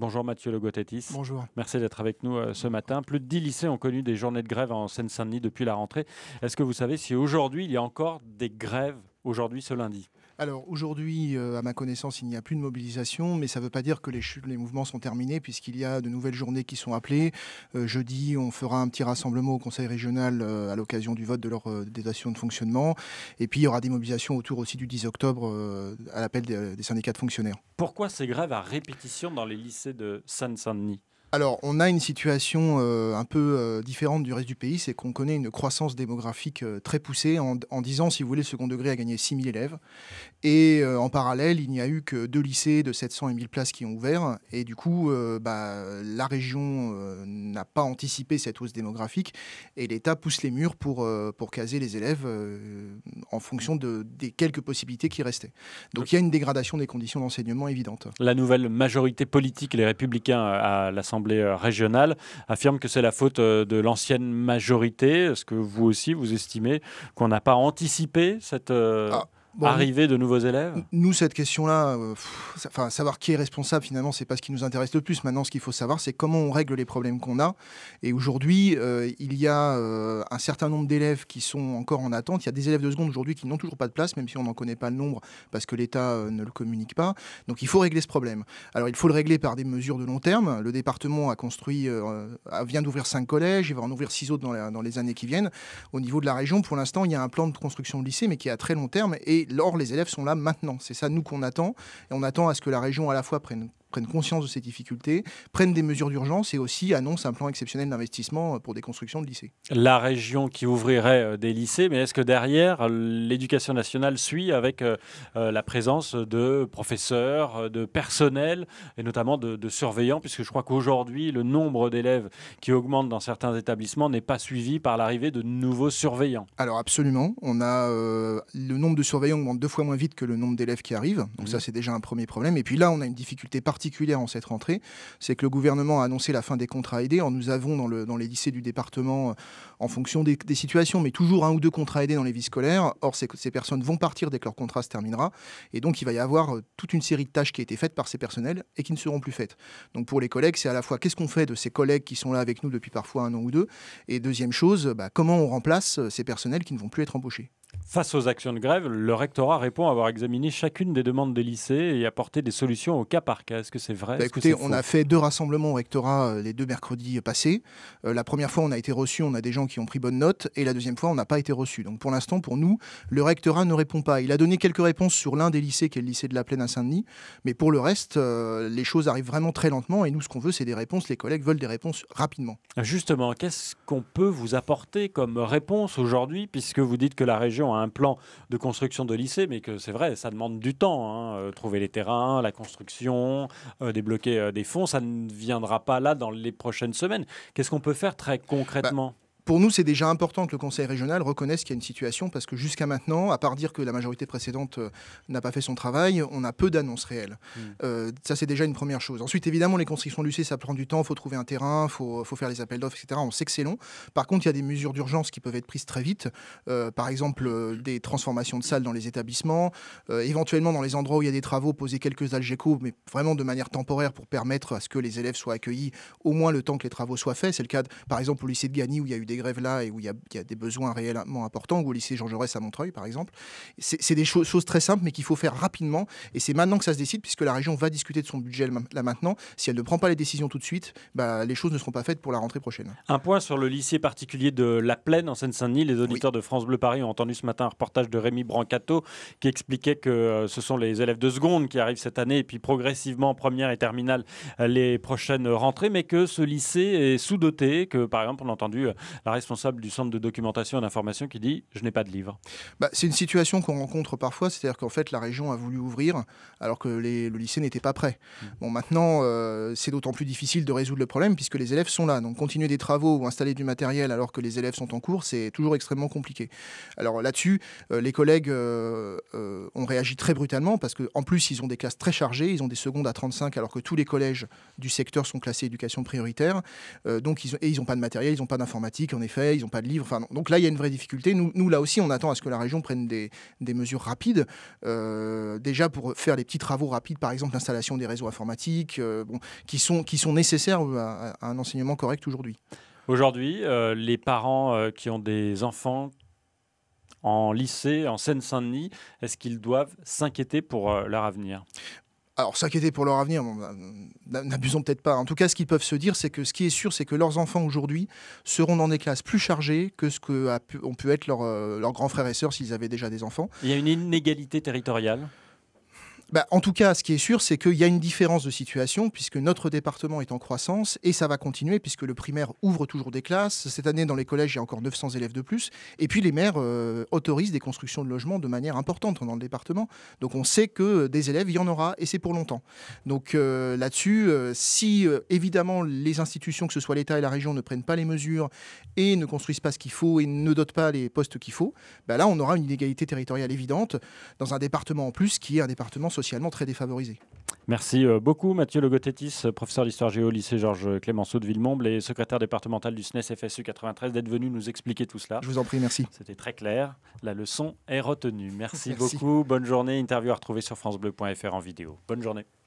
Bonjour Mathieu Logotetis. Bonjour. Merci d'être avec nous euh, ce matin. Plus de 10 lycées ont connu des journées de grève en Seine-Saint-Denis depuis la rentrée. Est-ce que vous savez si aujourd'hui il y a encore des grèves aujourd'hui ce lundi alors aujourd'hui, euh, à ma connaissance, il n'y a plus de mobilisation, mais ça ne veut pas dire que les, les mouvements sont terminés, puisqu'il y a de nouvelles journées qui sont appelées. Euh, jeudi, on fera un petit rassemblement au Conseil régional euh, à l'occasion du vote de leur détention de fonctionnement. Et puis il y aura des mobilisations autour aussi du 10 octobre à l'appel des, syndicats de fonctionnaires. Pourquoi ces grèves à répétition dans les lycées de Seine-Saint-Denis alors, on a une situation euh, un peu euh, différente du reste du pays, c'est qu'on connaît une croissance démographique euh, très poussée. En, en, 10 ans, si vous voulez, le second degré a gagné 000 élèves. Et en parallèle, il n'y a eu que deux lycées de 700 et 1000 places qui ont ouvert. Et du coup, bah, la région n'a pas anticipé cette hausse démographique. Et l'État pousse les murs pour, pour caser les élèves en fonction des quelques possibilités qui restaient. Donc, il y a une dégradation des conditions d'enseignement évidente. La nouvelle majorité politique, les Républicains à l'Assemblée, l'Assemblée euh, régionale, affirme que c'est la faute euh, de l'ancienne majorité. Est-ce que vous aussi, vous estimez qu'on n'a pas anticipé cette... Euh, ah arriver de nouveaux élèves Nous, cette question-là, euh, savoir qui est responsable, finalement, c'est pas ce qui nous intéresse le plus. Maintenant, ce qu'il faut savoir, c'est comment on règle les problèmes qu'on a. Et aujourd'hui, euh, il y a euh, un certain nombre d'élèves qui sont encore en attente. Il y a des élèves de seconde aujourd'hui qui n'ont toujours pas de place, même si on n'en connaît pas le nombre, parce que l'État ne le communique pas. Donc, il faut régler ce problème. Alors, il faut le régler par des mesures de long terme. Le département a construit, vient d'ouvrir cinq collèges, il va en ouvrir six autres dans, les années qui viennent. Au niveau de la région, pour l'instant, il y a un plan de construction de lycée, mais qui est à très long terme. Et et les élèves sont là maintenant. C'est ça, nous, qu'on attend. Et on attend à ce que la région, à la fois, prenne prennent conscience de ces difficultés, prennent des mesures d'urgence et aussi annoncent un plan exceptionnel d'investissement euh, pour des constructions de lycées. La région qui ouvrirait euh, des lycées, mais est-ce que derrière, euh, l'éducation nationale suit avec la présence de professeurs, de personnel et notamment de, surveillants, puisque je crois qu'aujourd'hui, le nombre d'élèves qui augmente dans certains établissements n'est pas suivi par l'arrivée de nouveaux surveillants. Alors absolument, on a le nombre de surveillants augmente deux fois moins vite que le nombre d'élèves qui arrivent, donc mmh. ça c'est déjà un premier problème. Et puis là, on a une difficulté particulière particulière en cette rentrée, c'est que le gouvernement a annoncé la fin des contrats aidés. nous avons dans, les lycées du département, euh, en fonction des, situations, mais toujours un ou deux contrats aidés dans les vies scolaires. Or, ces, personnes vont partir dès que leur contrat se terminera. Et donc, il va y avoir euh, toute une série de tâches qui a été faites par ces personnels et qui ne seront plus faites. Donc, pour les collègues, c'est à la fois qu'est-ce qu'on fait de ces collègues qui sont là avec nous depuis parfois un an ou deux. Et deuxième chose, bah, comment on remplace euh, ces personnels qui ne vont plus être embauchés. Face aux actions de grève, le rectorat répond avoir examiné chacune des demandes des lycées et apporté des solutions au cas par cas. Est-ce que c'est vrai bah Écoutez, on a fait deux rassemblements au rectorat euh, les deux mercredis passés. Euh, la première fois, on a été reçu, on a des gens qui ont pris bonne note, et la deuxième fois, on n'a pas été reçu. Donc pour l'instant, pour nous, le rectorat ne répond pas. Il a donné quelques réponses sur l'un des lycées, qui est le lycée de la Plaine à Saint-Denis, mais pour le reste, euh, les choses arrivent vraiment très lentement, et nous, ce qu'on veut, c'est des réponses. Les collègues veulent des réponses rapidement. Justement, qu'est-ce qu'on peut vous apporter comme réponse aujourd'hui, puisque vous dites que la région à un plan de construction de lycée, mais que c'est vrai, ça demande du temps. Hein. Euh, trouver les terrains, la construction, euh, débloquer euh, des fonds, ça ne viendra pas là dans les prochaines semaines. Qu'est-ce qu'on peut faire très concrètement pour nous, c'est déjà important que le Conseil régional reconnaisse qu'il y a une situation, parce que jusqu'à maintenant, à part dire que la majorité précédente euh, n'a pas fait son travail, on a peu d'annonces réelles. Hmm. Euh, ça, c'est déjà une première chose. Ensuite, évidemment, les constructions du ça prend du temps, il faut trouver un terrain, il faut, faire les appels d'offres, etc. On sait que c'est long. Par contre, il y a des mesures d'urgence qui peuvent être prises très vite. Euh, par exemple, des transformations de salles dans les établissements, éventuellement dans les endroits où il y a des travaux, poser quelques algéco mais vraiment de manière temporaire pour permettre à ce que les élèves soient accueillis au moins le temps que les travaux soient faits. C'est le cas, par exemple, au lycée de Gagny où il y a eu des grèves-là et où il y, a, des besoins réellement importants, ou au lycée Jean Jaurès à Montreuil, par exemple. C'est des choses très simples, mais qu'il faut faire rapidement. Et c'est maintenant que ça se décide, puisque la région va discuter de son budget là maintenant. Si elle ne prend pas les décisions tout de suite, bah, les choses ne seront pas faites pour la rentrée prochaine. Un point sur le lycée particulier de La Plaine, en Seine-Saint-Denis. Les auditeurs de France Bleu Paris ont entendu ce matin un reportage de Rémi Brancato qui expliquait que euh, ce sont les élèves de seconde qui arrivent cette année, et puis progressivement première et terminale euh, les prochaines rentrées, mais que ce lycée est sous-doté, que par exemple on a entendu euh, la responsable du centre de documentation et d'information qui dit Je n'ai pas de livre bah, C'est une situation qu'on rencontre parfois, c'est-à-dire qu'en fait, la région a voulu ouvrir alors que le lycée n'était pas prêt. Mm. Bon, maintenant, euh, c'est d'autant plus difficile de résoudre le problème puisque les élèves sont là. Donc, continuer des travaux ou installer du matériel alors que les élèves sont en cours, c'est toujours extrêmement compliqué. Alors là-dessus, euh, les collègues euh, ont réagi très brutalement parce qu'en plus, ils ont des classes très chargées, ils ont des secondes à 35 alors que tous les collèges du secteur sont classés éducation prioritaire. donc, et ils n'ont pas de matériel, ils n'ont pas d'informatique en effet, ils n'ont pas de livres. donc là, il y a une vraie difficulté. Nous, nous, là aussi, on attend à ce que la région prenne des, mesures rapides. Euh, déjà pour faire les petits travaux rapides, par exemple l'installation des réseaux informatiques, euh, qui, sont, nécessaires euh, à, un enseignement correct aujourd'hui. Aujourd'hui, les parents qui ont des enfants en lycée, en Seine-Saint-Denis, est-ce qu'ils doivent s'inquiéter pour leur avenir alors s'inquiéter pour leur avenir, bah, n'abusons peut-être pas. En tout cas, ce qu'ils peuvent se dire, c'est que ce qui est sûr, c'est que leurs enfants aujourd'hui seront dans des classes plus chargées que ce qu'ont pu, être euh, leurs grands frères et sœurs s'ils avaient déjà des enfants. Il y a une inégalité territoriale bah, en tout cas, ce qui est sûr, c'est qu'il y a une différence de situation, puisque notre département est en croissance, et ça va continuer, puisque le primaire ouvre toujours des classes. Cette année, dans les collèges, il y a encore 900 élèves de plus. Et puis, les maires euh, autorisent des constructions de logements de manière importante dans le département. Donc, on sait que euh, des élèves, il y en aura, et c'est pour longtemps. Donc, euh, là-dessus, si évidemment les institutions, que ce soit l'État et la région, ne prennent pas les mesures et ne construisent pas ce qu'il faut et ne dotent pas les postes qu'il faut, bah là, on aura une inégalité territoriale évidente dans un département en plus qui est un département socialement très défavorisés. Merci euh, beaucoup Mathieu Logotetis, professeur d'histoire géo au lycée Georges Clémenceau de Villemomble et secrétaire départemental du SNES FSU 93 d'être venu nous expliquer tout cela. Je vous en prie, merci. C'était très clair, la leçon est retenue. Merci, merci. beaucoup, bonne journée, interview à retrouver sur francebleu.fr en vidéo. Bonne journée.